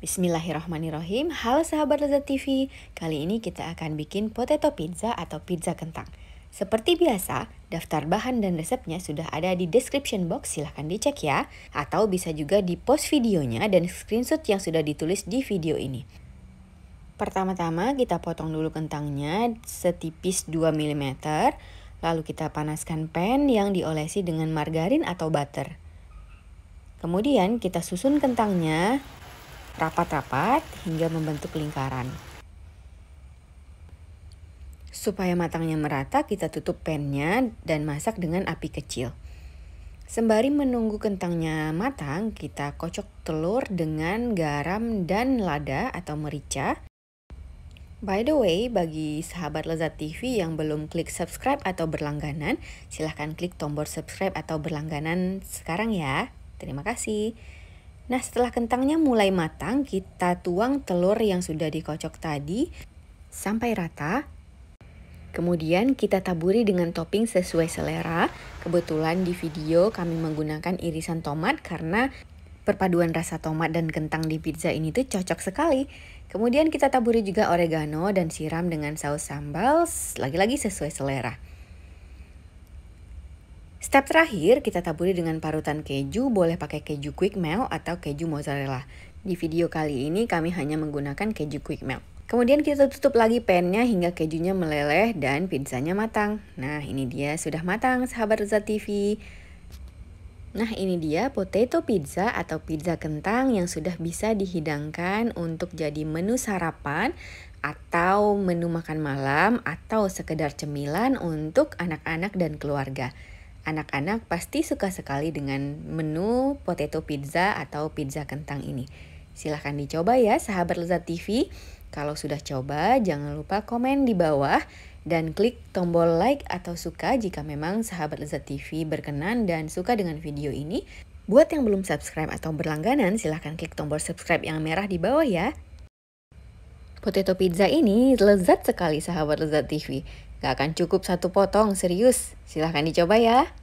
Bismillahirrahmanirrahim. Halo sahabat Lezat TV. Kali ini kita akan bikin potato pizza atau pizza kentang. Seperti biasa, daftar bahan dan resepnya sudah ada di description box, silahkan dicek ya. Atau bisa juga di post videonya dan screenshot yang sudah ditulis di video ini. Pertama-tama kita potong dulu kentangnya setipis 2 mm. Lalu kita panaskan pan yang diolesi dengan margarin atau butter. Kemudian kita susun kentangnya rapat-rapat hingga membentuk lingkaran. Supaya matangnya merata, kita tutup pannya dan masak dengan api kecil. Sembari menunggu kentangnya matang, kita kocok telur dengan garam dan lada atau merica. By the way, bagi sahabat Lezat TV yang belum klik subscribe atau berlangganan, silahkan klik tombol subscribe atau berlangganan sekarang ya. Terima kasih. Nah, setelah kentangnya mulai matang, kita tuang telur yang sudah dikocok tadi sampai rata. Kemudian kita taburi dengan topping sesuai selera. Kebetulan di video kami menggunakan irisan tomat karena perpaduan rasa tomat dan kentang di pizza ini tuh cocok sekali. Kemudian kita taburi juga oregano dan siram dengan saus sambal, lagi-lagi sesuai selera. Step terakhir, kita taburi dengan parutan keju, boleh pakai keju quick melt atau keju mozzarella. Di video kali ini kami hanya menggunakan keju quick melt. Kemudian kita tutup lagi pannya hingga kejunya meleleh dan pizzanya matang. Nah ini dia sudah matang sahabat Reza TV. Nah ini dia potato pizza atau pizza kentang yang sudah bisa dihidangkan untuk jadi menu sarapan atau menu makan malam atau sekedar cemilan untuk anak-anak dan keluarga. Anak-anak pasti suka sekali dengan menu potato pizza atau pizza kentang ini. Silahkan dicoba ya sahabat Lezat TV. Kalau sudah coba, jangan lupa komen di bawah dan klik tombol like atau suka jika memang sahabat Lezat TV berkenan dan suka dengan video ini. Buat yang belum subscribe atau berlangganan, silahkan klik tombol subscribe yang merah di bawah ya. Potato pizza ini lezat sekali sahabat lezat TV. Gak akan cukup satu potong, serius. Silahkan dicoba ya.